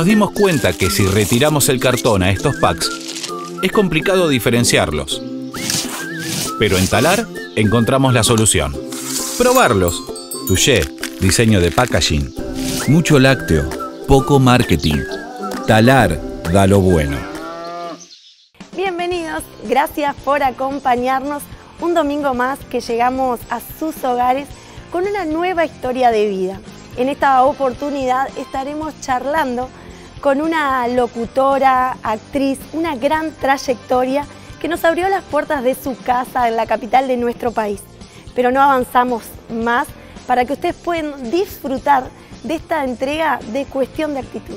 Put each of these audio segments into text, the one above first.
nos dimos cuenta que si retiramos el cartón a estos packs, es complicado diferenciarlos. Pero en Talar encontramos la solución. Probarlos. Touché, diseño de packaging. Mucho lácteo, poco marketing. Talar da lo bueno. Bienvenidos, gracias por acompañarnos un domingo más que llegamos a sus hogares con una nueva historia de vida. En esta oportunidad estaremos charlando con una locutora, actriz, una gran trayectoria que nos abrió las puertas de su casa en la capital de nuestro país. Pero no avanzamos más para que ustedes puedan disfrutar de esta entrega de Cuestión de Actitud.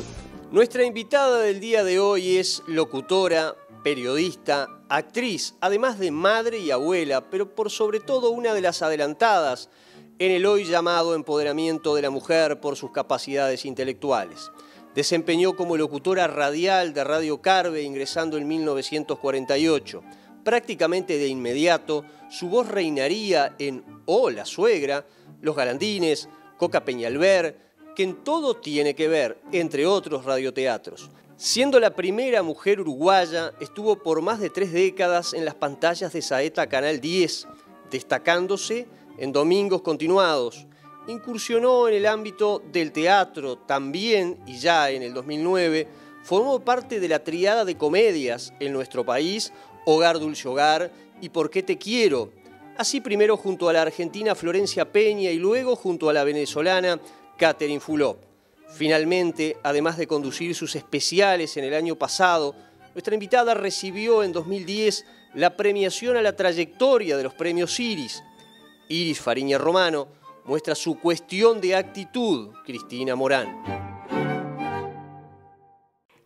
Nuestra invitada del día de hoy es locutora, periodista, actriz, además de madre y abuela, pero por sobre todo una de las adelantadas en el hoy llamado empoderamiento de la mujer por sus capacidades intelectuales. Desempeñó como locutora radial de Radio Carve ingresando en 1948. Prácticamente de inmediato, su voz reinaría en Oh, la suegra, Los Galandines, Coca Peñalver, que en todo tiene que ver, entre otros radioteatros. Siendo la primera mujer uruguaya, estuvo por más de tres décadas en las pantallas de Saeta Canal 10, destacándose en domingos continuados, incursionó en el ámbito del teatro también y ya en el 2009 formó parte de la triada de comedias en nuestro país, Hogar Dulce Hogar y Por qué te quiero. Así primero junto a la argentina Florencia Peña y luego junto a la venezolana Catherine Fulop. Finalmente, además de conducir sus especiales en el año pasado, nuestra invitada recibió en 2010 la premiación a la trayectoria de los premios Iris. Iris Fariña Romano muestra su cuestión de actitud, Cristina Morán.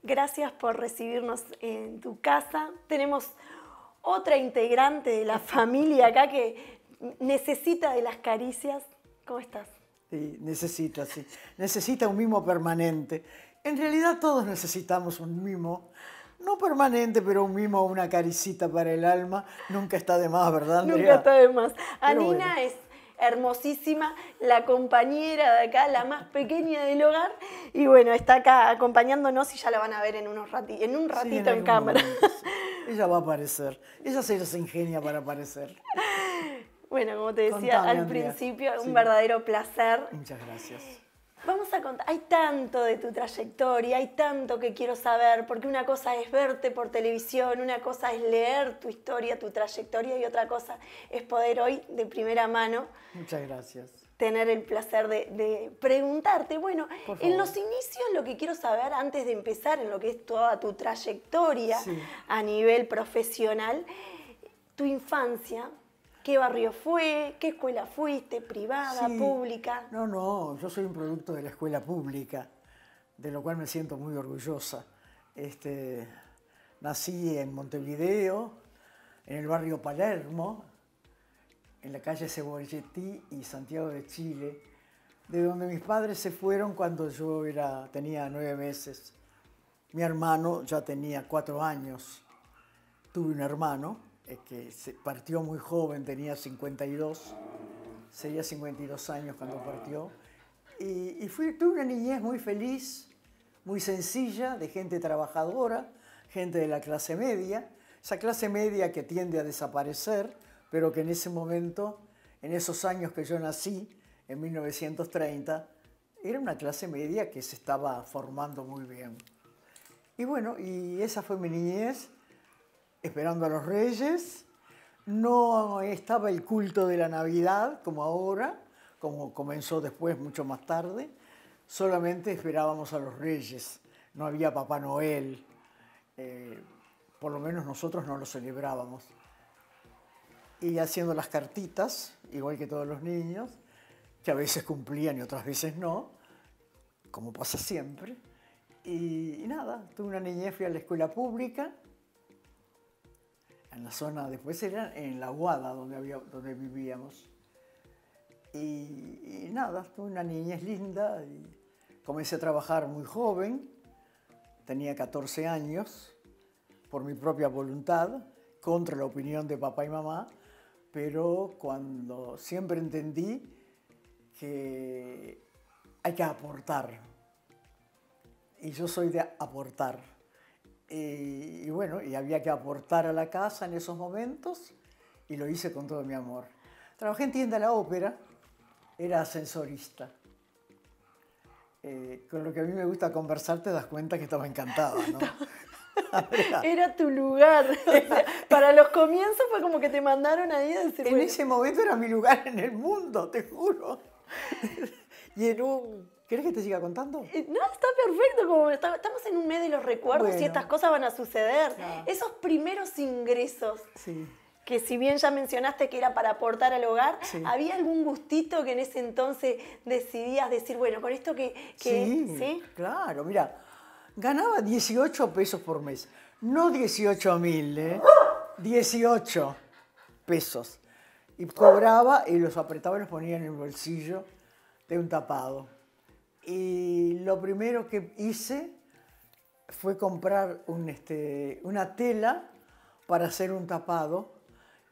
Gracias por recibirnos en tu casa. Tenemos otra integrante de la familia acá que necesita de las caricias. ¿Cómo estás? Sí, necesita, sí. Necesita un mimo permanente. En realidad todos necesitamos un mimo. No permanente, pero un mimo, una caricita para el alma. Nunca está de más, ¿verdad? Nunca está de más. Anina es hermosísima, la compañera de acá, la más pequeña del hogar. Y bueno, está acá acompañándonos y ya la van a ver en, unos rati en un ratito en, cámara. Ella va a aparecer. Ella se los ingenia para aparecer. Bueno, como te decía al principio, un verdadero placer. Muchas gracias. Vamos a contar, hay tanto de tu trayectoria, hay tanto que quiero saber, porque una cosa es verte por televisión, una cosa es leer tu historia, tu trayectoria y otra cosa es poder hoy de primera mano. Muchas gracias. Tener el placer de, preguntarte, bueno, en los inicios lo que quiero saber antes de empezar en lo que es toda tu trayectoria a nivel profesional, tu infancia, ¿Qué barrio fue? ¿Qué escuela fuiste? ¿Privada? ¿Pública? No, no, yo soy un producto de la escuela pública, de lo cual me siento muy orgullosa. Este, nací en Montevideo, en el barrio Palermo, en la calle Cebolletí y Santiago de Chile, de donde mis padres se fueron cuando yo era, tenía nueve meses. Mi hermano ya tenía cuatro años. Tuve un hermano es que se partió muy joven, tenía 52, sería 52 años cuando partió. Y, y fui, tuve una niñez muy feliz, muy sencilla, de gente trabajadora, gente de la clase media, esa clase media que tiende a desaparecer, pero que en ese momento, en esos años que yo nací, en 1930, era una clase media que se estaba formando muy bien. Y bueno, y esa fue mi niñez esperando a los reyes, no estaba el culto de la Navidad como ahora, como comenzó después, mucho más tarde, solamente esperábamos a los reyes, no había Papá Noel, eh, por lo menos nosotros no lo celebrábamos. Y haciendo las cartitas, igual que todos los niños, que a veces cumplían y otras veces no, como pasa siempre. Y, nada, tuve una niñez, fui a la escuela pública, en la zona, después era en la Guada donde, había, donde vivíamos. Y, nada, tuve una es linda y comencé a trabajar muy joven, tenía 14 años, por mi propia voluntad, contra la opinión de papá y mamá, pero cuando siempre entendí que hay que aportar, y yo soy de aportar y, bueno, y había que aportar a la casa en esos momentos y lo hice con todo mi amor. Trabajé en tienda de la ópera, era ascensorista. Eh, con lo que a mí me gusta conversar te das cuenta que estaba encantada, era tu lugar. para los comienzos fue como que te mandaron ahí a decir. En ese momento era mi lugar en el mundo, te juro. y en un ¿Quieres que te siga contando? Eh, no, está perfecto. Como estamos en un mes de los recuerdos y estas cosas van a suceder. Esos primeros ingresos. Que si bien ya mencionaste que era para aportar al hogar, ¿había algún gustito que en ese entonces decidías decir, bueno, con esto que. sí, claro, mira, ganaba 18 pesos por mes. No 18 mil, ¿eh? 18 pesos. Y cobraba y los apretaba y los ponía en el bolsillo de un tapado y lo primero que hice fue comprar este, una tela para hacer un tapado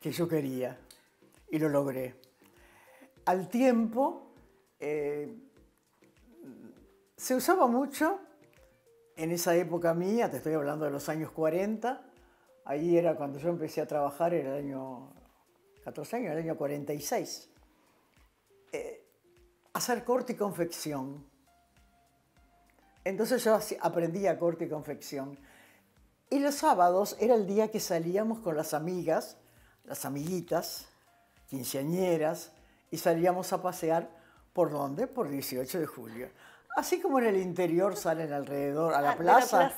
que yo quería y lo logré. Al tiempo eh, se usaba mucho, en esa época mía, te estoy hablando de los años 40, ahí era cuando yo empecé a trabajar, era el año 14 años, el año 46, eh, hacer corte y confección entonces yo aprendí a corte y confección. Y los sábados era el día que salíamos con las amigas, las amiguitas, quinceañeras, y salíamos a pasear. ¿Por dónde? Por 18 de julio. Así como en el interior salen alrededor a la ah, plaza.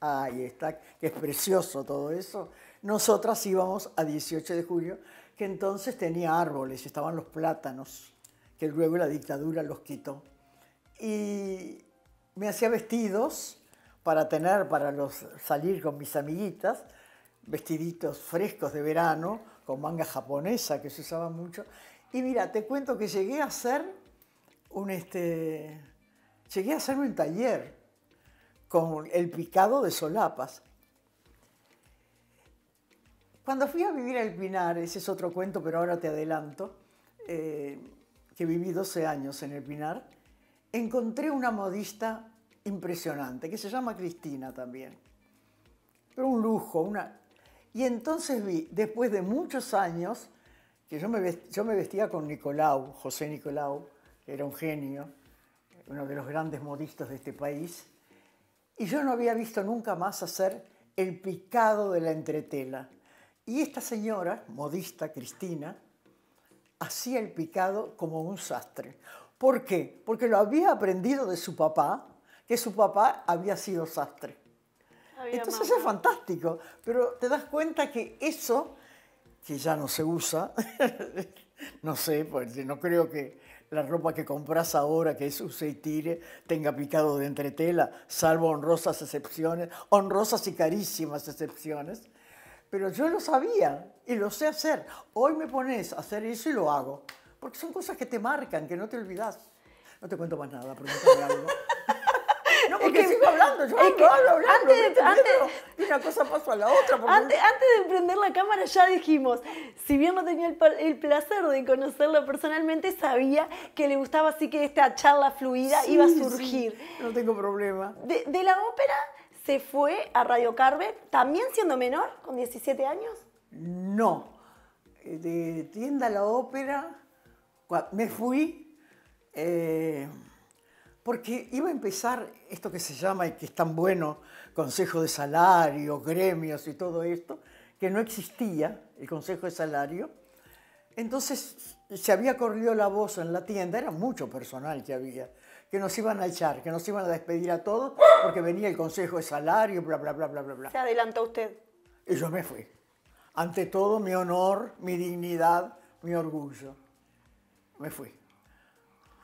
Ahí está, que es precioso todo eso. Nosotras íbamos a 18 de julio, que entonces tenía árboles, estaban los plátanos, que luego la dictadura los quitó. Y me hacía vestidos para tener, para salir con mis amiguitas, vestiditos frescos de verano, con manga japonesa que se usaba mucho. Y mira, te cuento que llegué a hacer un, este, llegué a hacer un taller con el picado de solapas. Cuando fui a vivir al Pinar, ese es otro cuento, pero ahora te adelanto, eh, que viví 12 años en el Pinar, encontré una modista impresionante, que se llama Cristina también. Pero un lujo, una... Y entonces vi, después de muchos años, que yo me, yo me vestía con Nicolau, José Nicolau, que era un genio, uno de los grandes modistas de este país, y yo no había visto nunca más hacer el picado de la entretela. Y esta señora, modista Cristina, hacía el picado como un sastre. ¿Por qué? Porque lo había aprendido de su papá, que su papá había sido sastre. Entonces es fantástico, pero te das cuenta que eso, que ya no se usa, no sé, pues no creo que la ropa que compras ahora, que es use y tire, tenga picado de entretela, salvo honrosas excepciones, honrosas y carísimas excepciones. Pero yo lo sabía y lo sé hacer. Hoy me pones a hacer eso y lo hago. Porque son cosas que te marcan, que no te olvidas. No te cuento más nada, No, porque sigo hablando, yo hablo, hablo, antes, antes, de una cosa pasó a la otra. Antes, de emprender la cámara ya dijimos, si bien no tenía el, placer de conocerlo personalmente, sabía que le gustaba, así que esta charla fluida iba a surgir. no tengo problema. De, de, la ópera se fue a Radio Carver, también siendo menor, con 17 años. No, eh, de tienda la ópera me fui eh, porque iba a empezar esto que se llama y que es tan bueno, Consejo de Salario, gremios y todo esto, que no existía el Consejo de Salario. Entonces se había corrido la voz en la tienda, era mucho personal que había, que nos iban a echar, que nos iban a despedir a todos porque venía el Consejo de Salario, bla, bla, bla, bla, bla. bla. Se adelanta usted. Y yo me fui. Ante todo, mi honor, mi dignidad, mi orgullo me fui.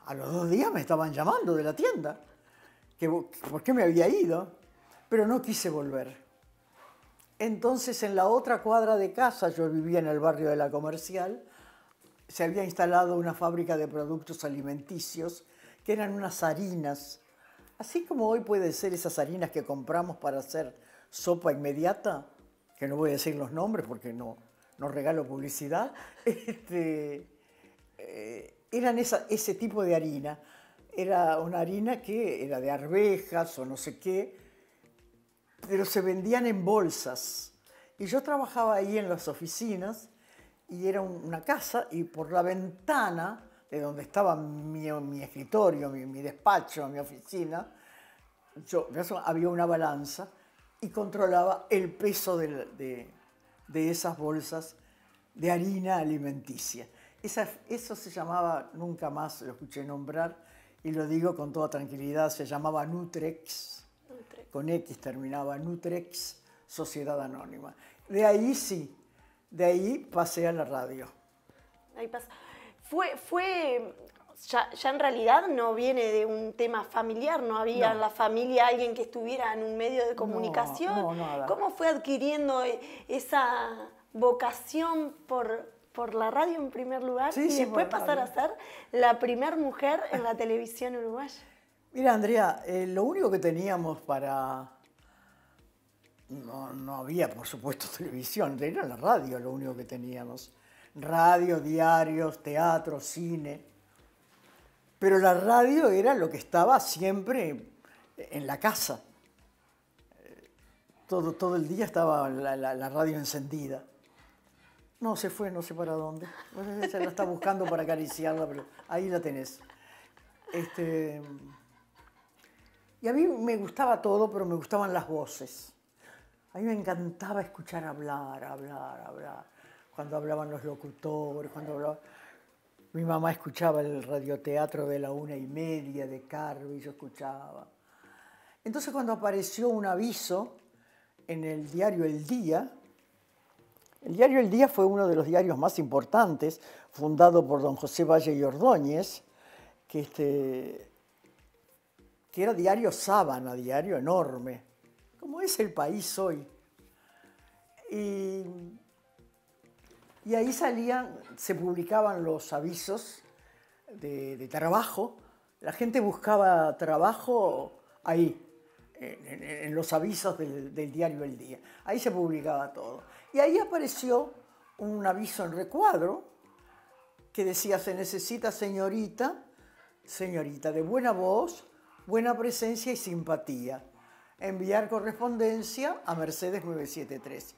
A los dos días me estaban llamando de la tienda, que por qué me había ido, pero no quise volver. Entonces en la otra cuadra de casa, yo vivía en el barrio de la comercial, se había instalado una fábrica de productos alimenticios que eran unas harinas, así como hoy pueden ser esas harinas que compramos para hacer sopa inmediata, que no voy a decir los nombres porque no, regalo publicidad, este, eh, eran ese tipo de harina. Era una harina que era de arvejas o no sé qué, pero se vendían en bolsas. Y yo trabajaba ahí en las oficinas y era una casa y por la ventana de donde estaba mi, escritorio, mi, despacho, mi oficina, yo, había una balanza y controlaba el peso de esas bolsas de harina alimenticia eso se llamaba, nunca más lo escuché nombrar, y lo digo con toda tranquilidad, se llamaba Nutrex, Nutrex. con X terminaba Nutrex, Sociedad Anónima. De ahí sí, de ahí pasé a la radio. Fue, fue ya, en realidad no viene de un tema familiar, no había en la familia alguien que estuviera en un medio de comunicación. ¿Cómo fue adquiriendo e, esa vocación por, por la radio en primer lugar y después pasar a ser la primer mujer en la televisión uruguaya. Mira, Andrea, eh, lo único que teníamos para... No, no había, por supuesto, televisión, era la radio lo único que teníamos. Radio, diarios, teatro, cine. Pero la radio era lo que estaba siempre en la casa. Eh, todo, todo el día estaba la radio encendida. No, se fue, no sé para dónde. Se la está buscando para acariciarla, pero ahí la tenés. Este, y a mí me gustaba todo, pero me gustaban las voces. A mí me encantaba escuchar hablar, hablar, hablar. Cuando hablaban los locutores, cuando hablaban... Mi mamá escuchaba el radioteatro de la una y media de y yo escuchaba. Entonces cuando apareció un aviso en el diario El Día, el diario El Día fue uno de los diarios más importantes, fundado por don José Valle y Ordóñez, que, este, era diario sábana, diario enorme, como es el país hoy. Y, ahí salían, se publicaban los avisos de, de trabajo, la gente buscaba trabajo ahí, en, los avisos del, del, diario El Día. Ahí se publicaba todo. Y ahí apareció un aviso en recuadro que decía, se necesita señorita, señorita de buena voz, buena presencia y simpatía. Enviar correspondencia a Mercedes 973.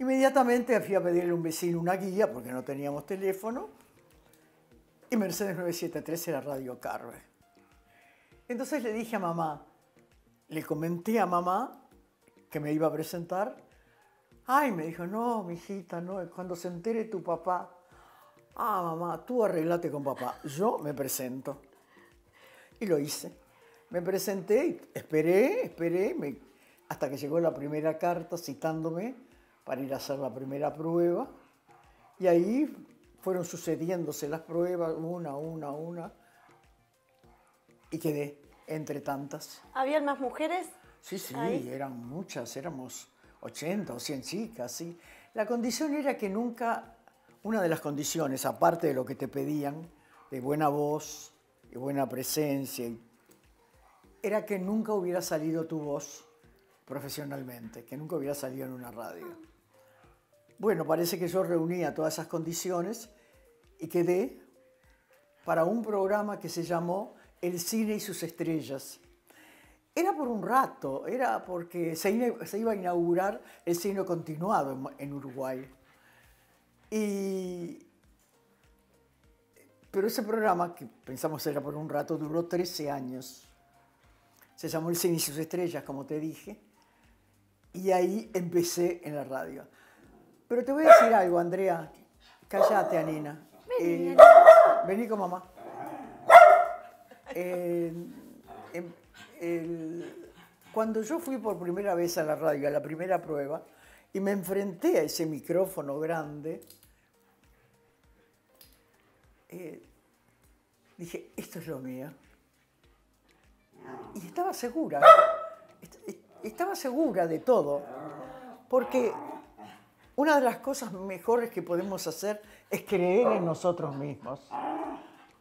Inmediatamente fui a pedirle a un vecino una guía porque no teníamos teléfono y Mercedes 973 era Radio Carve. Entonces le dije a mamá, le comenté a mamá que me iba a presentar. Ay, me dijo, no, mijita, no, cuando se entere tu papá. Ah, mamá, tú arreglate con papá, yo me presento. Y lo hice. Me presenté, esperé, esperé, me, hasta que llegó la primera carta citándome para ir a hacer la primera prueba. Y ahí fueron sucediéndose las pruebas, una, una, una. Y quedé entre tantas. ¿Habían más mujeres? Sí, sí, eran muchas, éramos 80 o 100 chicas, La condición era que nunca, una de las condiciones, aparte de lo que te pedían, de buena voz, de buena presencia, era que nunca hubiera salido tu voz profesionalmente, que nunca hubiera salido en una radio. Bueno, parece que yo reunía todas esas condiciones y quedé para un programa que se llamó el cine y sus estrellas. Era por un rato, era porque se, iba a inaugurar el cine continuado en, Uruguay. Y, pero ese programa, que pensamos era por un rato, duró 13 años. Se llamó El cine y sus estrellas, como te dije. Y ahí empecé en la radio. Pero te voy a decir algo, Andrea. Cállate, Anina. Vení, eh, vení con mamá cuando yo fui por primera vez a la radio, a la primera prueba, y me enfrenté a ese micrófono grande, eh, dije, esto es lo mío. Y estaba segura, estaba segura de todo, porque una de las cosas mejores que podemos hacer es creer en nosotros mismos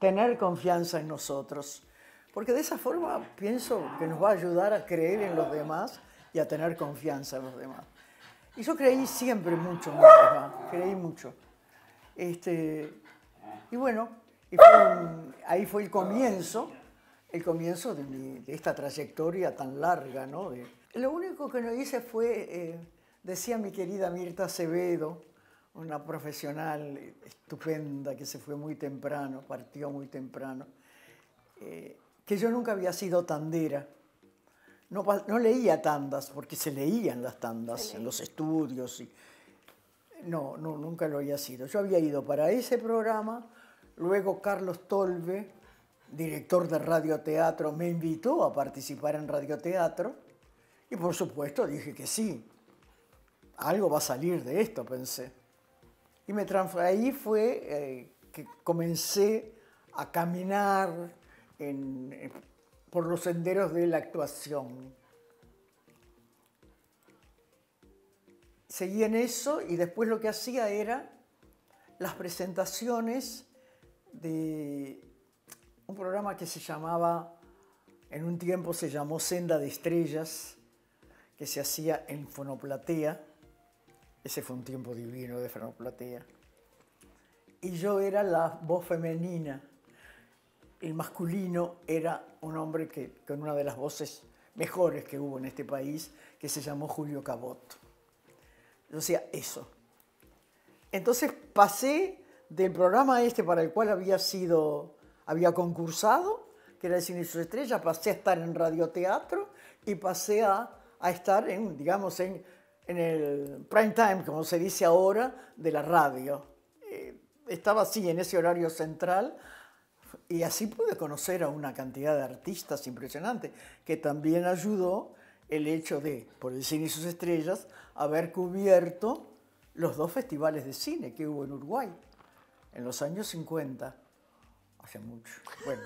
tener confianza en nosotros, porque de esa forma pienso que nos va a ayudar a creer en los demás y a tener confianza en los demás. Y yo creí siempre mucho en creí mucho. Este, y bueno, ahí fue el comienzo, el comienzo de, esta trayectoria tan larga. ¿no? lo único que no hice fue, eh, decía mi querida Mirta Acevedo, una profesional estupenda que se fue muy temprano, partió muy temprano, eh, que yo nunca había sido tandera. No, no leía tandas, porque se leían las tandas en los estudios. Y... No, nunca lo había sido. Yo había ido para ese programa, luego Carlos Tolbe, director de radioteatro, me invitó a participar en radioteatro y por supuesto dije que sí. Algo va a salir de esto, pensé. Y me ahí fue eh, que comencé a caminar eh, por los senderos de la actuación. Seguí en eso y después lo que hacía era las presentaciones de un programa que se llamaba, en un tiempo se llamó Senda de Estrellas, que se hacía en Fonoplatea ese fue un tiempo divino de Fernando Platea. Y yo era la voz femenina. El masculino era un hombre que, con una de las voces mejores que hubo en este país, que se llamó Julio Cabot. Yo hacía eso. Entonces pasé del programa este para el cual había sido, había concursado, que era el Cine y sus estrellas, pasé a estar en radioteatro y pasé a, a estar en, digamos, en en el prime time, como se dice ahora, de la radio. Eh, estaba así en ese horario central y así pude conocer a una cantidad de artistas impresionantes, que también ayudó el hecho de, por el cine y sus estrellas, haber cubierto los dos festivales de cine que hubo en Uruguay en los años 50, hace mucho, bueno,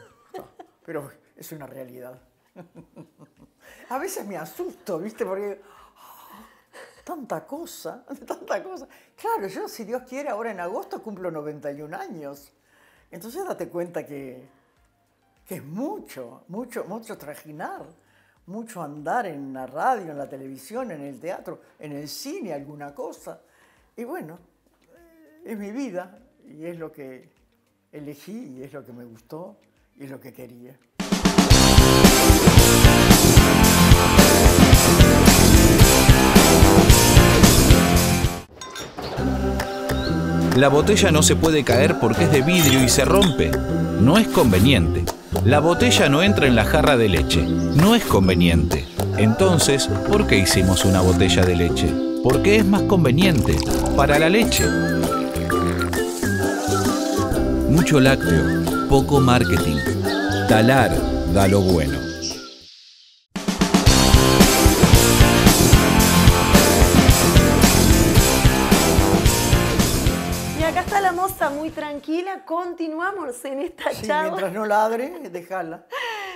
pero es una realidad. A veces me asusto, ¿viste? Porque tanta cosa, de tanta cosa. Claro, yo si Dios quiere, ahora en agosto cumplo 91 años. Entonces date cuenta que, que es mucho, mucho, mucho trajinar, mucho andar en la radio, en la televisión, en el teatro, en el cine, alguna cosa. Y bueno, eh, es mi vida y es lo que elegí y es lo que me gustó y es lo que quería. La botella no se puede caer porque es de vidrio y se rompe. No es conveniente. La botella no entra en la jarra de leche. No es conveniente. Entonces, ¿por qué hicimos una botella de leche? Porque es más conveniente para la leche. Mucho lácteo, poco marketing. Talar da lo bueno. tranquila, continuamos en esta sí, charla. Mientras no ladre, déjala.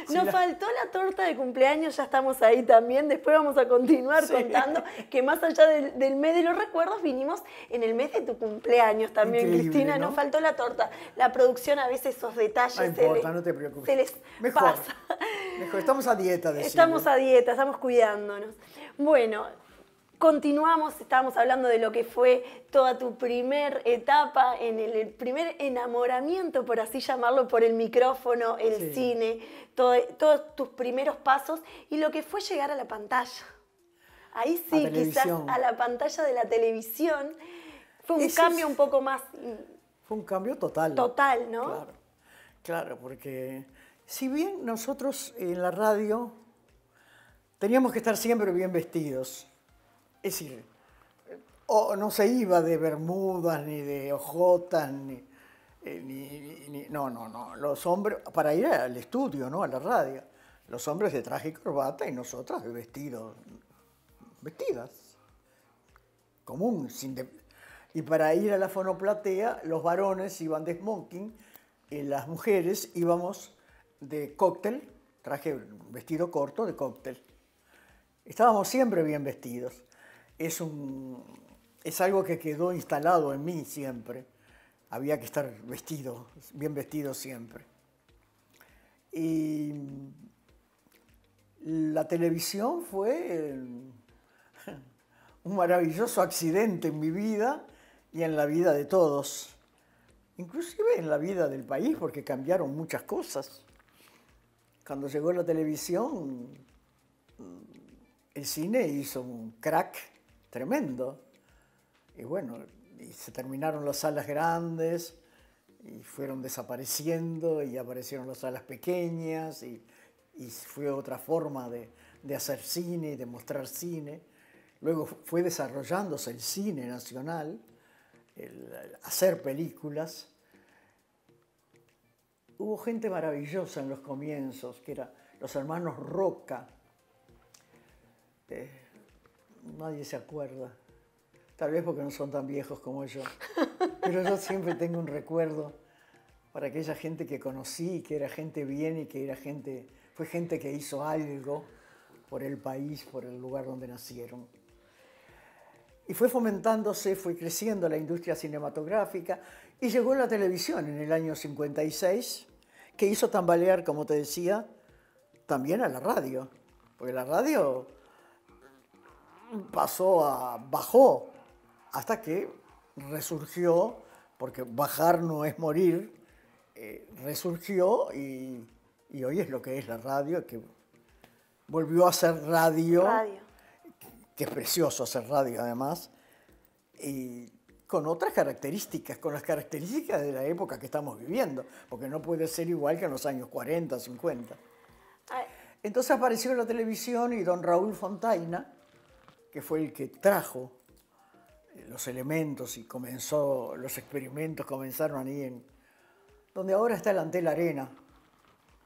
Nos faltó la torta de cumpleaños, ya estamos ahí también. Después vamos a continuar contando que más allá del, mes de los recuerdos, vinimos en el mes de tu cumpleaños también, Cristina. Nos faltó la torta. La producción a veces esos detalles. No importa, no te preocupes. les Pasa. Estamos a dieta, decimos. Estamos a dieta, estamos cuidándonos. Bueno, continuamos, estábamos hablando de lo que fue toda tu primer etapa, en el, primer enamoramiento, por así llamarlo, por el micrófono, el cine, todos tus primeros pasos y lo que fue llegar a la pantalla. Ahí sí, quizás a la pantalla de la televisión. Fue un cambio un poco más... Fue un cambio total. Total, ¿no? Claro, claro porque si bien nosotros en la radio teníamos que estar siempre bien vestidos, es decir, no se iba de Bermudas, ni de Ojotas, eh, ni, ni, No, no, no. Los hombres, para ir al estudio, ¿no? A la radio. Los hombres de traje y corbata y nosotras de vestidos. Vestidas. Común, sin y para ir a la fonoplatea, los varones iban de smoking y las mujeres íbamos de cóctel, traje vestido corto de cóctel. Estábamos siempre bien vestidos es, un, es algo que quedó instalado en mí siempre. Había que estar vestido, bien vestido siempre. Y la televisión fue un maravilloso accidente en mi vida y en la vida de todos, inclusive en la vida del país, porque cambiaron muchas cosas. Cuando llegó la televisión, el cine hizo un crack tremendo. Y bueno, y se terminaron las salas grandes y fueron desapareciendo y aparecieron las salas pequeñas y, fue otra forma de, hacer cine y de mostrar cine. Luego fue desarrollándose el cine nacional, el, hacer películas. Hubo gente maravillosa en los comienzos, que eran los hermanos Roca, eh, nadie se acuerda. Tal vez porque no son tan viejos como yo. Pero yo siempre tengo un recuerdo para aquella gente que conocí, que era gente bien y que era gente, fue gente que hizo algo por el país, por el lugar donde nacieron. Y fue fomentándose, fue creciendo la industria cinematográfica y llegó la televisión en el año 56, que hizo tambalear, como te decía, también a la radio, porque la radio pasó a, bajó hasta que resurgió, porque bajar no es morir, eh, resurgió y, y, hoy es lo que es la radio, que volvió a ser radio, radio, que es precioso hacer radio además, y con otras características, con las características de la época que estamos viviendo, porque no puede ser igual que en los años 40, 50. Entonces apareció en la televisión y don Raúl Fontaina, que fue el que trajo eh, los elementos y comenzó, los experimentos comenzaron ahí en donde ahora está el Antel Arena.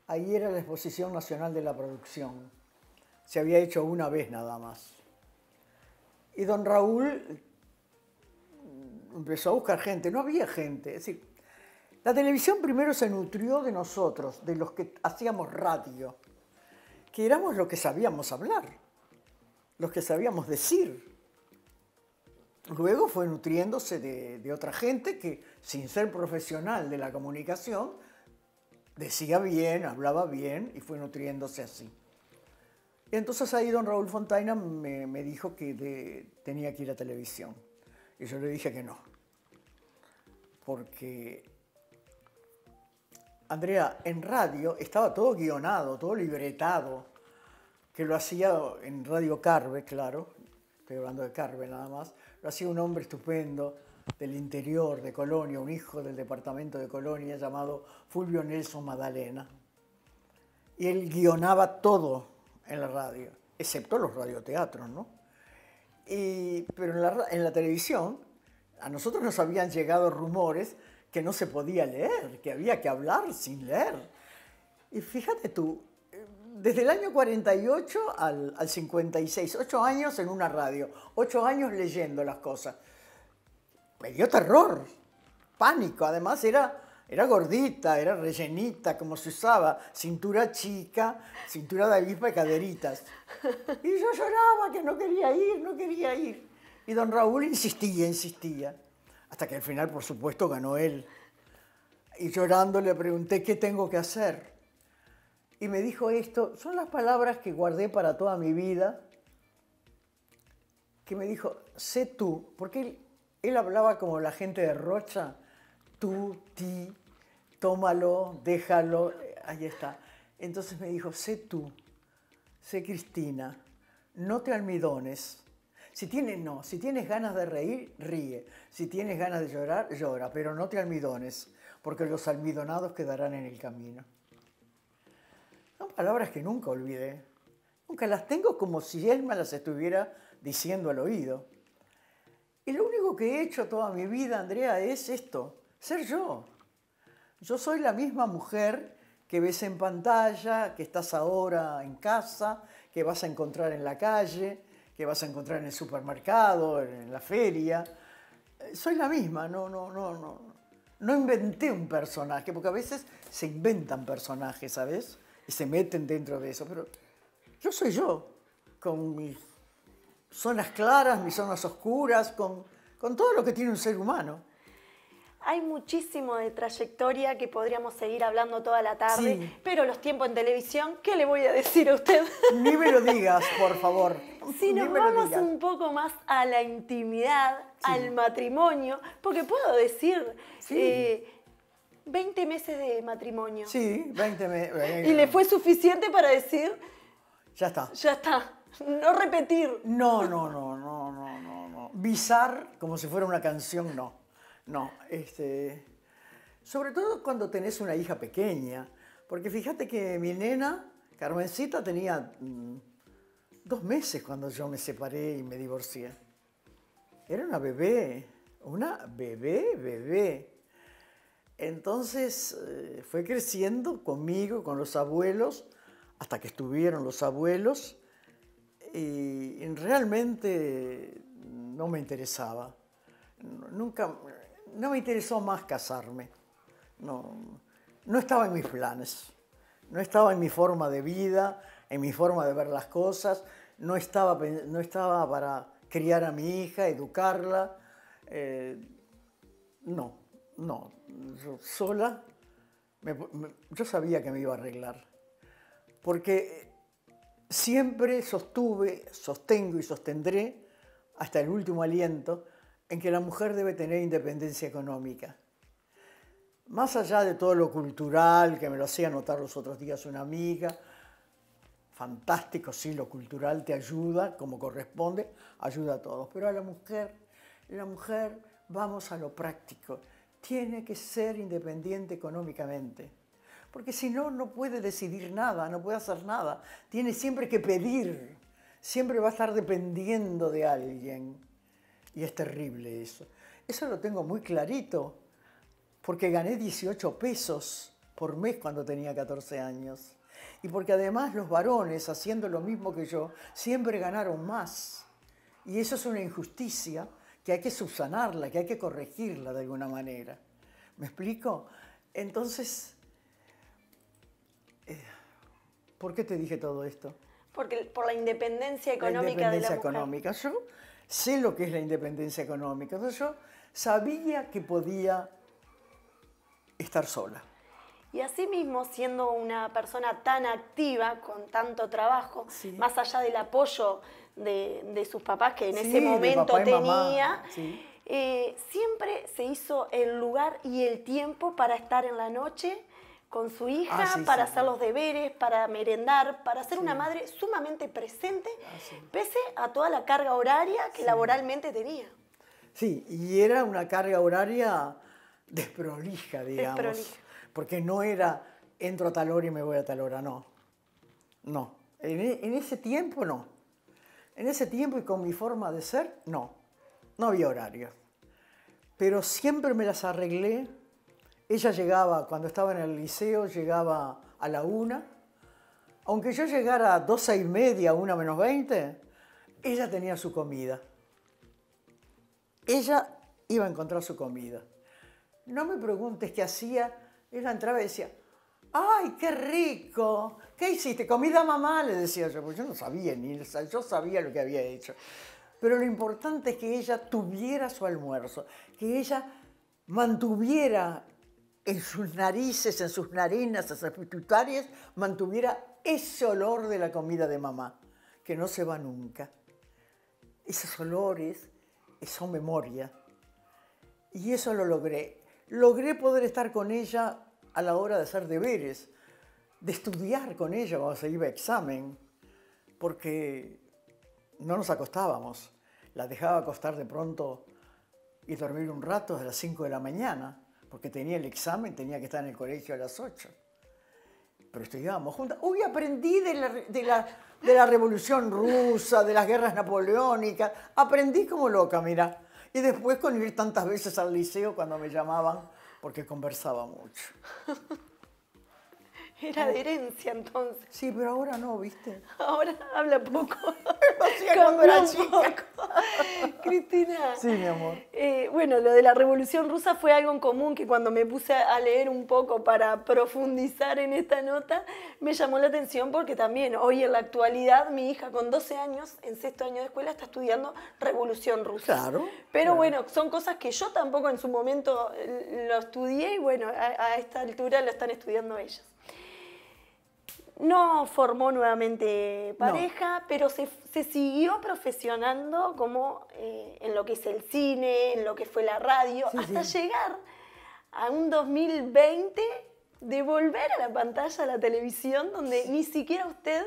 Ahí era la Exposición Nacional de la Producción. Se había hecho una vez nada más. Y don Raúl mm, empezó a buscar gente. No había gente. Es decir, la televisión primero se nutrió de nosotros, de los que hacíamos radio, que éramos los que sabíamos hablar los que sabíamos decir. Luego fue nutriéndose de, otra gente que, sin ser profesional de la comunicación, decía bien, hablaba bien y fue nutriéndose así. Y entonces ahí don Raúl Fontaina me, dijo que tenía que ir a televisión. Y yo le dije que no. Porque, Andrea, en radio estaba todo guionado, todo libretado que lo hacía en Radio Carve, claro, estoy hablando de Carve nada más, lo hacía un hombre estupendo del interior de Colonia, un hijo del departamento de Colonia llamado Fulvio Nelson Madalena. Y él guionaba todo en la radio, excepto los radioteatros, ¿no? Y, pero en la, en la televisión a nosotros nos habían llegado rumores que no se podía leer, que había que hablar sin leer. Y fíjate tú, desde el año 48 al, 56, ocho años en una radio, ocho años leyendo las cosas. Me dio terror, pánico, además era era gordita, era rellenita, como se usaba, cintura chica, cintura de avispa y caderitas. Y yo lloraba que no quería ir, no quería ir. Y don Raúl insistía, insistía, hasta que al final, por supuesto, ganó él. Y llorando le pregunté, ¿qué tengo que hacer? y me dijo esto, son las palabras que guardé para toda mi vida, que me dijo, sé tú, porque él, hablaba como la gente de Rocha, tú, ti, tómalo, déjalo, eh, ahí está. Entonces me dijo, sé tú, sé Cristina, no te almidones. Si tienes, no, si tienes ganas de reír, ríe. Si tienes ganas de llorar, llora, pero no te almidones, porque los almidonados quedarán en el camino palabras que nunca olvidé. Nunca las tengo como si él me las estuviera diciendo al oído. Y lo único que he hecho toda mi vida, Andrea, es esto, ser yo. Yo soy la misma mujer que ves en pantalla, que estás ahora en casa, que vas a encontrar en la calle, que vas a encontrar en el supermercado, en la feria. Soy la misma, no, no, no, no. No inventé un personaje, porque a veces se inventan personajes, ¿sabes? y se meten dentro de eso. Pero yo soy yo, con mis zonas claras, mis zonas oscuras, con, con todo lo que tiene un ser humano. Hay muchísimo de trayectoria que podríamos seguir hablando toda la tarde, pero los tiempos en televisión, ¿qué le voy a decir a usted? Ni me lo digas, por favor. Si nos vamos un poco más a la intimidad, al matrimonio, porque puedo decir, eh, 20 meses de matrimonio. Sí, 20 meses. y le fue suficiente para decir... Ya está. Ya está. No repetir. No, no, no, no, no, no. no. como si fuera una canción, no. No, este... Sobre todo cuando tenés una hija pequeña. Porque fíjate que mi nena, Carmencita, tenía mm, dos meses cuando yo me separé y me divorcié. Era una bebé, una bebé, bebé. Entonces eh, fue creciendo conmigo, con los abuelos, hasta que estuvieron los abuelos, y, realmente no me interesaba. Nunca, no me interesó más casarme. No, estaba en mis planes, no estaba en mi forma de vida, en mi forma de ver las cosas, no estaba, no estaba para criar a mi hija, educarla. Eh, no, no, sola, yo sabía que me iba a arreglar, porque siempre sostuve, sostengo y sostendré hasta el último aliento en que la mujer debe tener independencia económica. Más allá de todo lo cultural, que me lo hacía notar los otros días una amiga, fantástico, sí, lo cultural te ayuda como corresponde, ayuda a todos, pero a la mujer, la mujer, vamos a lo práctico tiene que ser independiente económicamente. Porque si no, no puede decidir nada, no puede hacer nada. Tiene siempre que pedir. Siempre va a estar dependiendo de alguien. Y es terrible eso. Eso lo tengo muy clarito. Porque gané 18 pesos por mes cuando tenía 14 años. Y porque además los varones, haciendo lo mismo que yo, siempre ganaron más. Y eso es una injusticia que hay que subsanarla, que hay que corregirla de alguna manera. ¿Me explico? Entonces, eh, ¿por qué te dije todo esto? Porque por la independencia económica la independencia de económica. Yo sé lo que es la independencia económica. Entonces yo sabía que podía estar sola. Y así mismo, siendo una persona tan activa, con tanto trabajo, más allá del apoyo de, sus papás que en ese momento tenía. Eh, siempre se hizo el lugar y el tiempo para estar en la noche con su hija, ah, para hacer los deberes, para merendar, para ser una madre sumamente presente, ah, pese a toda la carga horaria que laboralmente tenía. Sí, y era una carga horaria desprolija, digamos. Porque no era entro a tal hora y me voy a tal hora, no. No. en e, ese tiempo no. En ese tiempo y con mi forma de ser, no, no había horario. Pero siempre me las arreglé. Ella llegaba, cuando estaba en el liceo, llegaba a la una. Aunque yo llegara a doce y media, una menos veinte, ella tenía su comida. Ella iba a encontrar su comida. No me preguntes qué hacía. Ella entraba y decía, ¡ay, qué rico! ¿Qué hiciste? Comida mamá, le decía yo, Pues yo no sabía ni, yo sabía lo que había hecho. Pero lo importante es que ella tuviera su almuerzo, que ella mantuviera en sus narices, en sus narinas, en sus pituitarias, mantuviera ese olor de la comida de mamá, que no se va nunca. Esos olores son memoria. Y eso lo logré. Logré poder estar con ella a la hora de hacer deberes, de estudiar con ella cuando se iba a examen, porque no nos acostábamos. La dejaba acostar de pronto y dormir un rato a las 5 de la mañana, porque tenía el examen, tenía que estar en el colegio a las 8. Pero estudiábamos juntas. Uy, aprendí de la, de la Revolución Rusa, de las guerras napoleónicas. Aprendí como loca, mira. Y después con ir tantas veces al liceo cuando me llamaban, porque conversaba mucho. Era de herencia entonces. Sí, pero ahora no, ¿viste? Ahora habla poco. cuando era chica. Cristina. Sí, mi amor. Eh, bueno, lo de la Revolución Rusa fue algo en común que cuando me puse a leer un poco para profundizar en esta nota, me llamó la atención porque también hoy en la actualidad mi hija con 12 años, en sexto año de escuela, está estudiando Revolución Rusa. Claro. Pero bueno, son cosas que yo tampoco en su momento eh, lo estudié y bueno, a esta altura lo están estudiando ellas. No formó nuevamente pareja, pero se, siguió profesionando como eh, en lo que es el cine, en lo que fue la radio, hasta llegar a un 2020 de volver a la pantalla, a la televisión, donde ni siquiera usted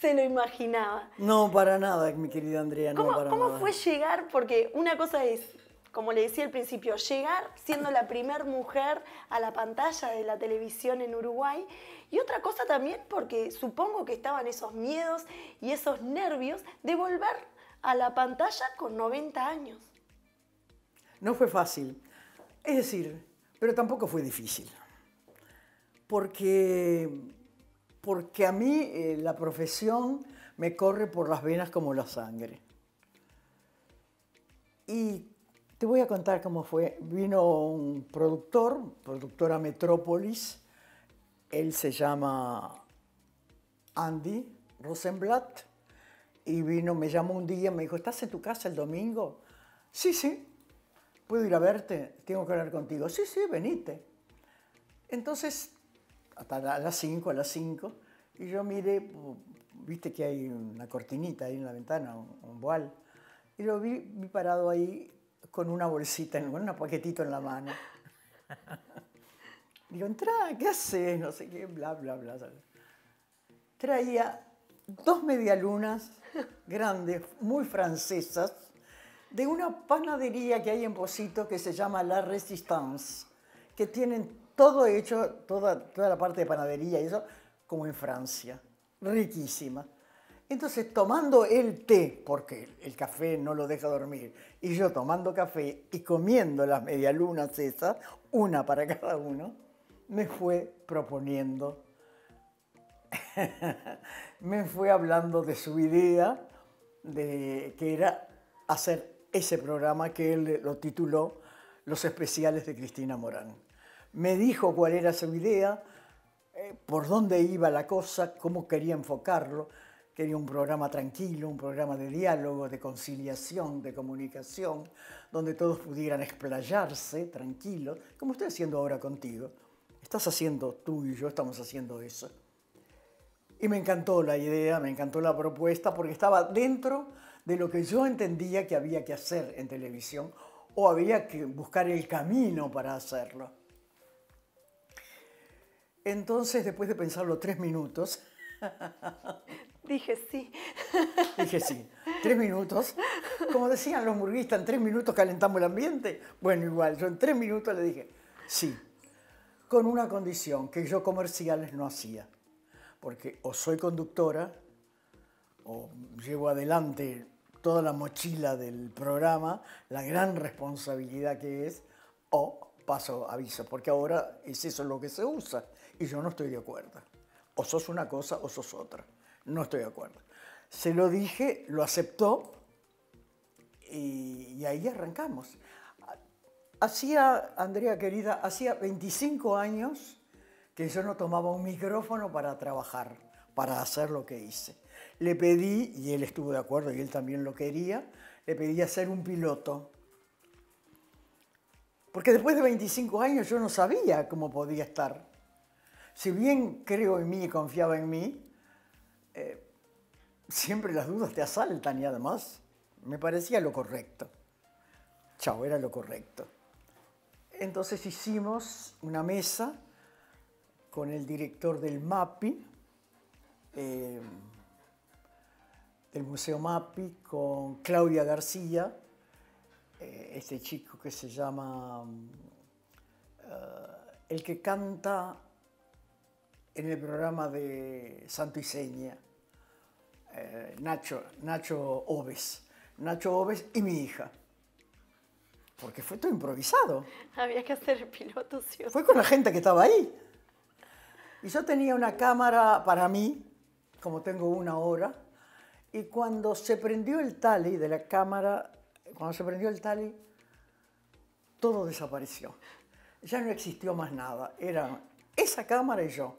se lo imaginaba. No, para nada, mi querida Andrea, no ¿Cómo fue llegar? Porque una cosa es como le decía al principio, llegar siendo la primer mujer a la pantalla de la televisión en Uruguay. Y otra cosa también porque supongo que estaban esos miedos y esos nervios de volver a la pantalla con 90 años. No fue fácil. Es decir, pero tampoco fue difícil. Porque, porque a mí eh, la profesión me corre por las venas como la sangre. Y te voy a contar cómo fue. Vino un productor, productora Metrópolis, él se llama Andy Rosenblatt, y vino, me llamó un día, me dijo, ¿estás en tu casa el domingo? Sí, sí, ¿puedo ir a verte? Tengo que hablar contigo. Sí, sí, venite. Entonces, hasta a las 5, a las 5, y yo miré, uh, viste que hay una cortinita ahí en la ventana, un, voal, y lo vi, vi parado ahí con una bolsita, con un paquetito en la mano. Digo, entra, ¿qué hace? No sé qué, bla, bla, bla. Traía dos medialunas grandes, muy francesas, de una panadería que hay en Posito que se llama La Resistance, que tienen todo hecho, toda, toda la parte de panadería y eso, como en Francia. Riquísima. Entonces, tomando el té, porque el café no lo deja dormir, y yo tomando café y comiendo las medialunas esas, una para cada uno, me fue proponiendo, me fue hablando de su idea, de que era hacer ese programa que él lo tituló Los especiales de Cristina Morán. Me dijo cuál era su idea, eh, por dónde iba la cosa, cómo quería enfocarlo, Tenía un programa tranquilo, un programa de diálogo, de conciliación, de comunicación, donde todos pudieran explayarse tranquilos, como estoy haciendo ahora contigo. Estás haciendo tú y yo, estamos haciendo eso. Y me encantó la idea, me encantó la propuesta, porque estaba dentro de lo que yo entendía que había que hacer en televisión o había que buscar el camino para hacerlo. Entonces, después de pensarlo tres minutos, Dije sí. Dije sí. Tres minutos. Como decían los murguistas, en tres minutos calentamos el ambiente. Bueno, igual, yo en tres minutos le dije sí. Con una condición, que yo comerciales no hacía. Porque o soy conductora, o llevo adelante toda la mochila del programa, la gran responsabilidad que es, o paso aviso, porque ahora es eso lo que se usa y yo no estoy de acuerdo. O sos una cosa o sos otra no estoy de acuerdo. Se lo dije, lo aceptó y, y ahí arrancamos. Hacía, Andrea querida, hacía 25 años que yo no tomaba un micrófono para trabajar, para hacer lo que hice. Le pedí, y él estuvo de acuerdo y él también lo quería, le pedí hacer un piloto. Porque después de 25 años yo no sabía cómo podía estar. Si bien creo en mí y confiaba en mí, eh, siempre las dudas te asaltan y además me parecía lo correcto. Chao, era lo correcto. Entonces hicimos una mesa con el director del MAPI, eh, del Museo MAPI, con Claudia García, eh, este chico que se llama, el que canta en el programa de Santo Iseña, eh, Nacho, Nacho Oves. Nacho Oves y mi hija. Porque fue todo improvisado. Había que hacer pilotos. Fue con la gente que estaba ahí. Y yo tenía una cámara para mí, como tengo una hora, y cuando se prendió el tally de la cámara, cuando se prendió el tally, todo desapareció. Ya no existió más nada. Era esa cámara y yo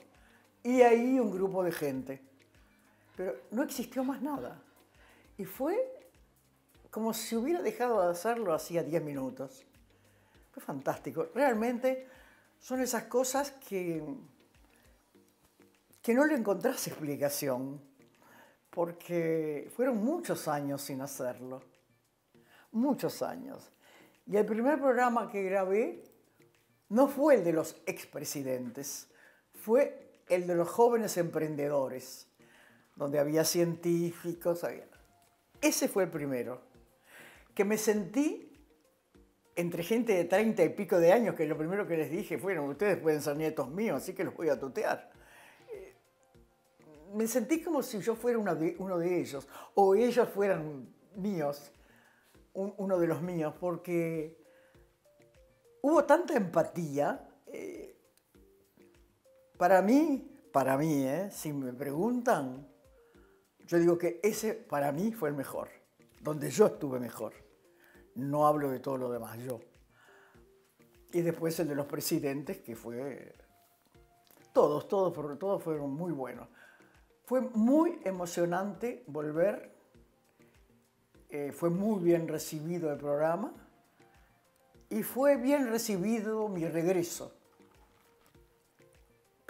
y ahí un grupo de gente. Pero no existió más nada. Y fue como si hubiera dejado de hacerlo hacía 10 minutos. Fue fantástico. Realmente son esas cosas que, que no le encontrás explicación, porque fueron muchos años sin hacerlo. Muchos años. Y el primer programa que grabé no fue el de los expresidentes, fue el de los jóvenes emprendedores, donde había científicos. Ese fue el primero, que me sentí entre gente de 30 y pico de años, que lo primero que les dije fueron, ustedes pueden ser nietos míos, así que los voy a tutear. Eh, me sentí como si yo fuera uno de, ellos, o ellos fueran míos, uno de los míos, porque hubo tanta empatía. Eh, para mí, para mí, ¿eh? si me preguntan, yo digo que ese para mí fue el mejor, donde yo estuve mejor. No hablo de todo lo demás, yo. Y después el de los presidentes, que fue... Todos, todos, todos fueron muy buenos. Fue muy emocionante volver. Eh, fue muy bien recibido el programa. Y fue bien recibido mi regreso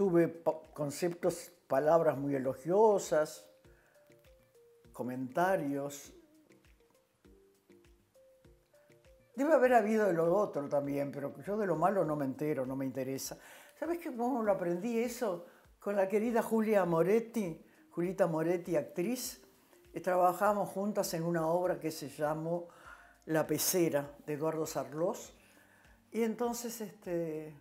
tuve conceptos, palabras muy elogiosas, comentarios. Debe haber habido de lo otro también, pero yo de lo malo no me entero, no me interesa. ¿Sabes que cómo lo aprendí eso? Con la querida Julia Moretti, Julita Moretti, actriz, eh, trabajamos juntas en una obra que se llamó La Pecera, de Eduardo Sarlós. Y entonces, este,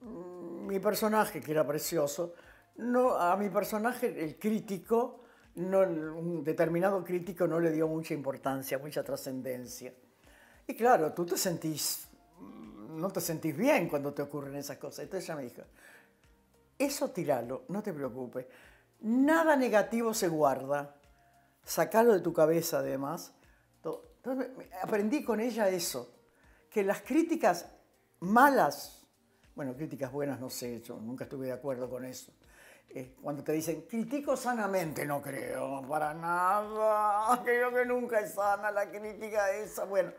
Mm, mi personaje, que era precioso, no, a mi personaje, el crítico, no, un determinado crítico no le dio mucha importancia, mucha trascendencia. Y claro, tú te sentís, no te sentís bien cuando te ocurren esas cosas. Entonces ella me dijo, eso tiralo, no te preocupes. Nada negativo se guarda. Sacalo de tu cabeza además. aprendí con ella eso, que las críticas malas bueno, críticas buenas no sé, yo nunca estuve de acuerdo con eso. Eh, cuando te dicen, critico sanamente, no creo, para nada, creo que nunca es sana la crítica esa. Bueno,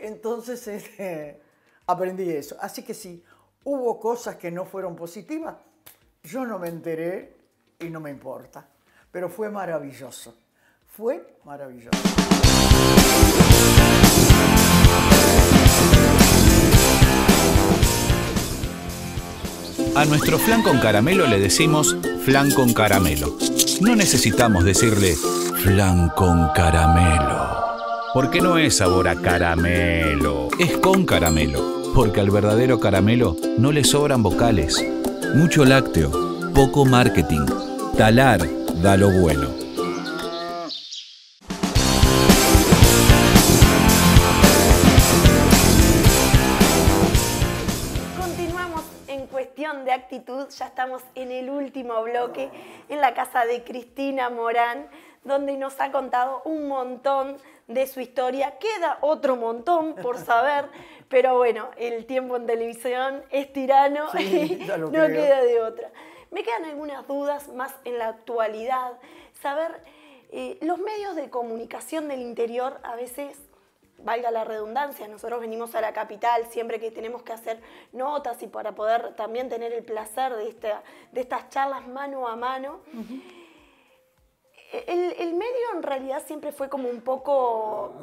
entonces este, aprendí eso. Así que sí, hubo cosas que no fueron positivas, yo no me enteré y no me importa, pero fue maravilloso, fue maravilloso. A nuestro flan con caramelo le decimos flan con caramelo. No necesitamos decirle flan con caramelo. Porque no es sabor a caramelo, es con caramelo. Porque al verdadero caramelo no le sobran vocales. Mucho lácteo, poco marketing. Talar da lo bueno. ya estamos en el último bloque, en la casa de Cristina Morán, donde nos ha contado un montón de su historia. Queda otro montón por saber, pero bueno, el tiempo en televisión es tirano y no queda de otra. Me quedan algunas dudas más en la actualidad. Saber, eh, los medios de comunicación del interior a veces valga la redundancia, nosotros venimos a la capital siempre que tenemos que hacer notas y para poder también tener el placer de, esta, de estas charlas mano a mano. El, el, medio en realidad siempre fue como un poco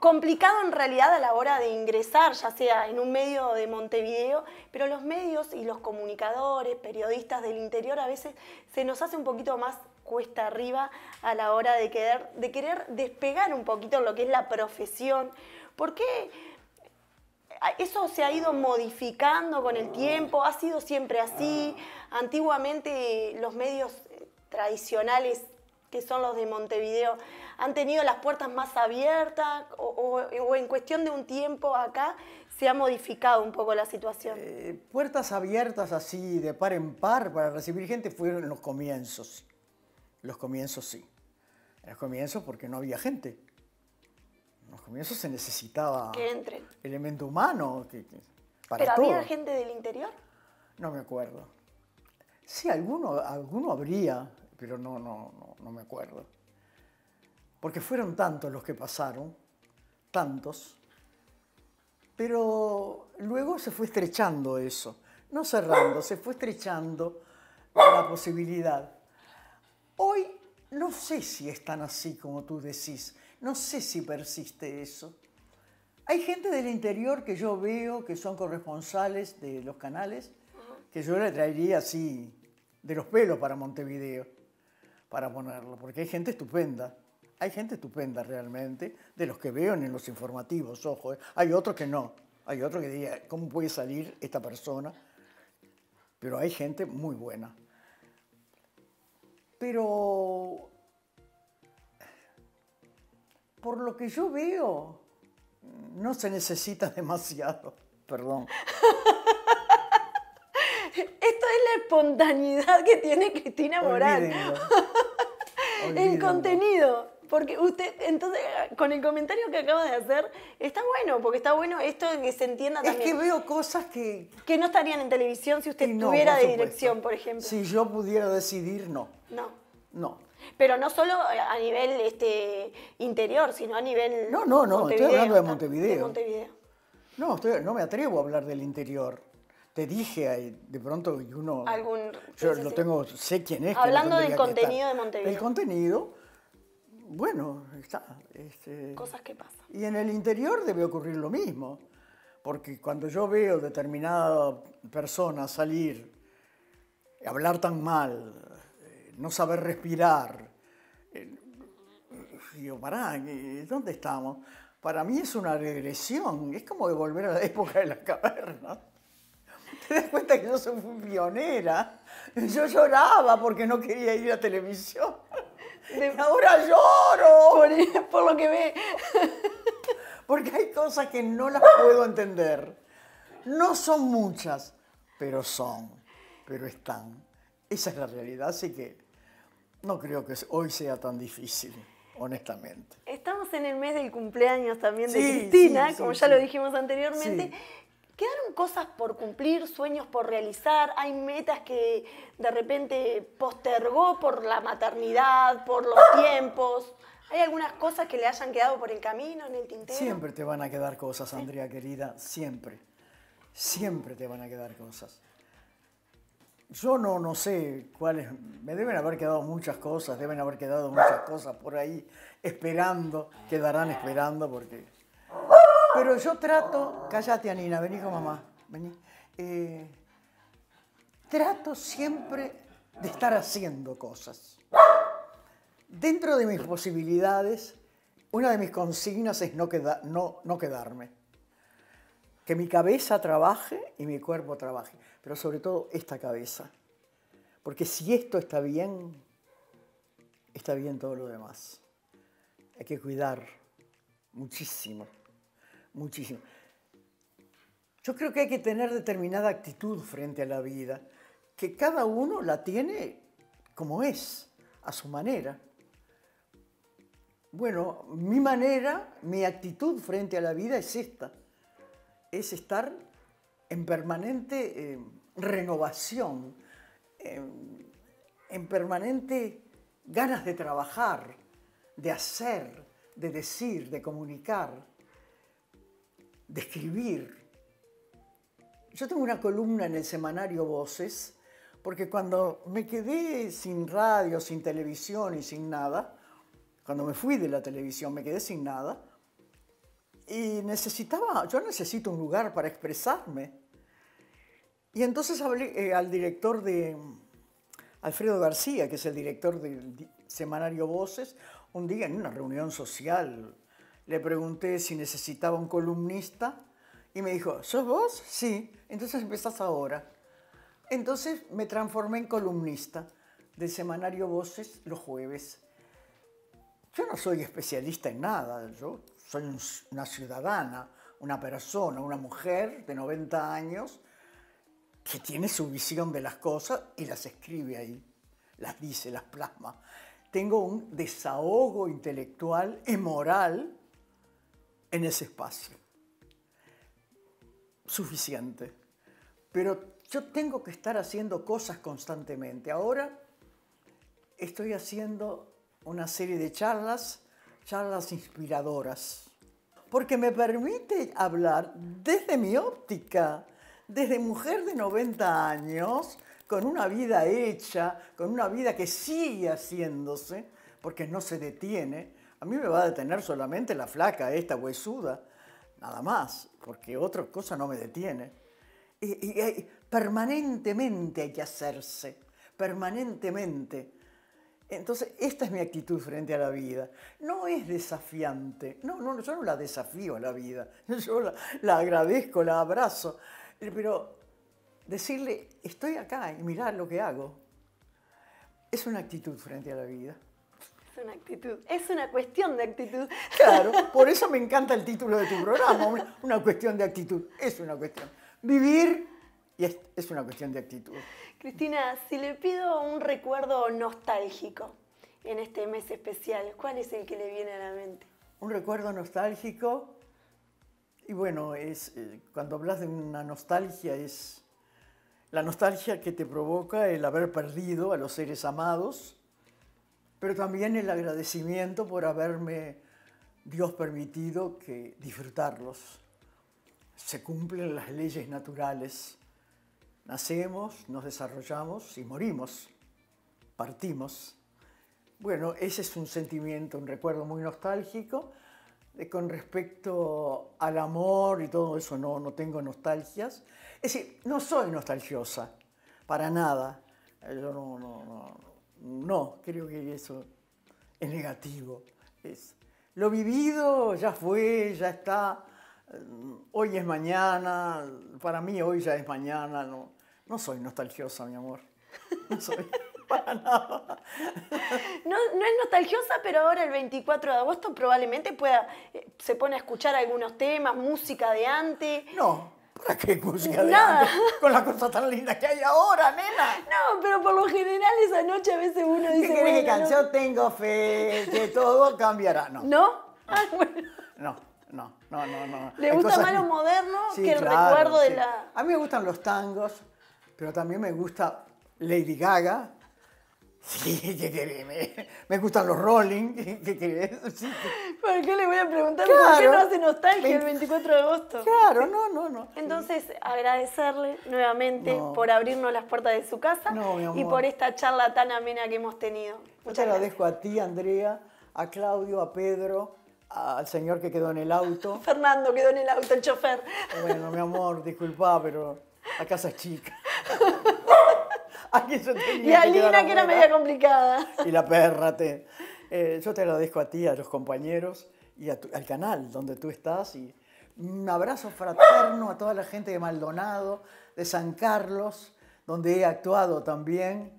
complicado en realidad a la hora de ingresar, ya sea en un medio de Montevideo, pero los medios y los comunicadores, periodistas del interior a veces se nos hace un poquito más cuesta arriba a la hora de querer, de querer despegar un poquito lo que es la profesión. ¿Por qué eso se ha ido modificando con el tiempo? ¿Ha sido siempre así? Antiguamente los medios tradicionales que son los de Montevideo, han tenido las puertas más abiertas o, en cuestión de un tiempo acá se ha modificado un poco la situación? Eh, puertas abiertas así de par en par para recibir gente fueron en los comienzos. Los comienzos sí. los comienzos porque no había gente. En los comienzos se necesitaba elemento humano. para que, ¿Pero había gente del interior? No me acuerdo. Sí, alguno, alguno habría, pero no, no, no, no me acuerdo. Porque fueron tantos los que pasaron, tantos, pero luego se fue estrechando eso, no cerrando, se fue estrechando la posibilidad. Hoy no sé si están así como tú decís, no sé si persiste eso. Hay gente del interior que yo veo que son corresponsales de los canales, que yo le traería así de los pelos para Montevideo, para ponerlo, porque hay gente estupenda. Hay gente estupenda realmente, de los que veo en los informativos, ojo. Eh. Hay otros que no. Hay otros que dirían, ¿cómo puede salir esta persona? Pero hay gente muy buena. Pero por lo que yo veo, no se necesita demasiado. Perdón. Esto es la espontaneidad que tiene Cristina Morán. El contenido. Porque usted, entonces, con el comentario que acaba de hacer, está bueno, porque está bueno esto que se entienda también. Es que veo cosas que... Que no estarían en televisión si usted tuviera de dirección, por ejemplo. Si yo pudiera decidir, no. No. No. Pero no solo a nivel este, interior, sino a nivel... No, no, no, estoy hablando de Montevideo. De No, no me atrevo a hablar del interior te dije de pronto uno Algún, yo lo tengo sé quién es hablando del contenido de Montevideo el contenido bueno, está. Este, Cosas que pasan. Y en el interior debe ocurrir lo mismo, porque cuando yo veo determinada persona salir, hablar tan mal, eh, no saber respirar, eh, digo, pará, ¿dónde estamos? Para mí es una regresión, es como de volver a la época de la caverna. Te das cuenta que yo soy pionera. Yo lloraba porque no quería ir a televisión de... ahora lloro. E, por, lo que ve. Porque hay cosas que no las puedo entender. No son muchas, pero son, pero están. Esa es la realidad, así que no creo que hoy sea tan difícil, honestamente. Estamos en el mes del cumpleaños también de Cristina, como ya lo dijimos anteriormente quedaron cosas por cumplir, sueños por realizar, hay metas que de repente postergó por la maternidad, por los ah. tiempos. ¿Hay algunas cosas que le hayan quedado por el camino, en el tintero? Siempre te van a quedar cosas, Andrea querida, siempre. Siempre te van a quedar cosas. Yo no, no sé cuáles, me deben haber quedado muchas cosas, deben haber quedado muchas cosas por ahí esperando, quedarán esperando porque pero yo trato, callate, Anina, vení con mamá, vení. Eh, trato siempre de estar haciendo cosas. Dentro de mis posibilidades, una de mis consignas es no quedarme. Que mi cabeza trabaje y mi cuerpo trabaje, pero sobre todo esta cabeza. Porque si esto está bien, está bien todo lo demás. Hay que cuidar muchísimo muchísimo. Yo creo que hay que tener determinada actitud frente a la vida, que cada uno la tiene como es, a su manera. Bueno, mi manera, mi actitud frente a la vida es esta, es estar en permanente eh, renovación, en permanente ganas de trabajar, de hacer, de decir, de comunicar. Describir. Yo tengo una columna en el semanario Voces, porque cuando me quedé sin radio, sin televisión y sin nada, cuando me fui de la televisión me quedé sin nada, y necesitaba, yo necesito un lugar para expresarme. Y entonces hablé eh, al director de Alfredo García, que es el director del semanario Voces, un día en una reunión social le pregunté si necesitaba un columnista y me dijo, ¿sos vos? Sí, entonces empezás ahora. Entonces me transformé en columnista del semanario Voces los jueves. Yo no soy especialista en nada, yo soy una ciudadana, una persona, una mujer de 90 años que tiene su visión de las cosas y las escribe ahí, las dice, las plasma. Tengo un desahogo intelectual y moral en ese espacio. Suficiente. Pero yo tengo que estar haciendo cosas constantemente. Ahora estoy haciendo una serie de charlas, charlas inspiradoras, porque me permite hablar desde mi óptica, desde mujer de 90 años, con una vida hecha, con una vida que sigue haciéndose, porque no se detiene, a mí me va a detener solamente la flaca, esta huesuda, nada más, porque otra cosa no me detiene. Y, permanentemente hay que hacerse, permanentemente. Entonces, esta es mi actitud frente a la vida. No es desafiante. No, no, yo no la desafío a la vida. Yo la, la agradezco, la abrazo. Pero decirle, estoy acá y mirá lo que hago, es una actitud frente a la vida una actitud, es una cuestión de actitud. Claro, por eso me encanta el título de tu programa, una cuestión de actitud, es una cuestión. Vivir es, una cuestión de actitud. Cristina, si le pido un recuerdo nostálgico en este mes especial, ¿cuál es el que le viene a la mente? Un recuerdo nostálgico, y bueno, es, eh, cuando hablas de una nostalgia es la nostalgia que te provoca el haber perdido a los seres amados pero también el agradecimiento por haberme Dios permitido que disfrutarlos. Se cumplen las leyes naturales. Nacemos, nos desarrollamos y morimos. Partimos. Bueno, ese es un sentimiento, un recuerdo muy nostálgico. Eh, con respecto al amor y todo eso, no, no tengo nostalgias. Es decir, no soy nostalgiosa, para nada. Eh, yo no no, creo que eso es negativo. Es, lo vivido ya fue, ya está, mm, hoy es mañana, para mí hoy ya es mañana, no, no soy nostalgiosa, mi amor. No soy. Para nada. No, no es nostalgiosa, pero ahora el 24 de agosto probablemente pueda, eh, se pone a escuchar algunos temas, música de antes. No, ¿Para qué música de con la cosa tan linda que hay ahora, nena? No, pero por lo general esa noche a veces uno dice... ¿Qué crees que canción tengo fe que todo cambiará. No. ¿No? Ah, bueno. No, no, no, no. no. ¿Le gusta más lo moderno que el recuerdo de la...? A mí me gustan los tangos, pero también me gusta Lady Gaga, Sí, ¿qué querés? Me, gustan los Rolling. ¿Qué querés? ¿Por qué le voy a preguntar por qué no hace nostalgia el 24 de agosto? Claro, no, no, no. Entonces, agradecerle nuevamente por abrirnos las puertas de su casa y por esta charla tan amena que hemos tenido. Muchas Yo te agradezco gracias. a ti, Andrea, a Claudio, a Pedro, al señor que quedó en el auto. Fernando quedó en el auto, el chofer. Bueno, mi amor, disculpa, pero la casa es chica. y a Lina, que, era media complicada. Y la perra. Eh, yo te agradezco a ti, a los compañeros y al canal donde tú estás. Y un abrazo fraterno a toda la gente de Maldonado, de San Carlos, donde he actuado también,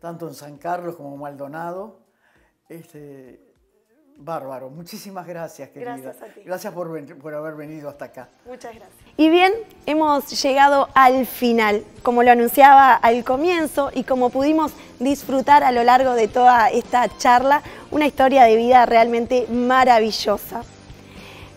tanto en San Carlos como en Maldonado. Este, Bárbaro, muchísimas gracias, querida. Gracias a ti. Gracias por, por haber venido hasta acá. Muchas gracias. Y bien, hemos llegado al final, como lo anunciaba al comienzo y como pudimos disfrutar a lo largo de toda esta charla, una historia de vida realmente maravillosa.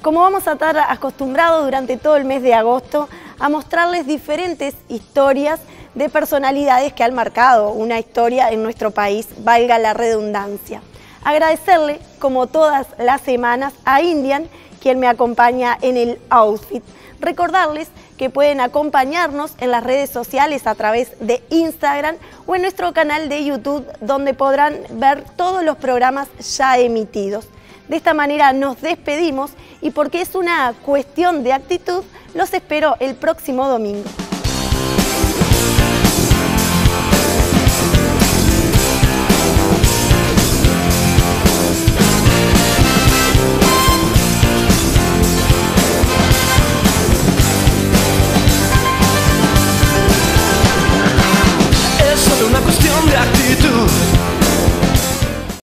Como vamos a estar acostumbrados durante todo el mes de agosto a mostrarles diferentes historias de personalidades que han marcado una historia en nuestro país, valga la redundancia. Agradecerle como todas las semanas, a Indian, quien me acompaña en el outfit. Recordarles que pueden acompañarnos en las redes sociales a través de Instagram o en nuestro canal de YouTube donde podrán ver todos los programas ya emitidos. De esta manera nos despedimos y porque es una cuestión de actitud, los espero el próximo domingo.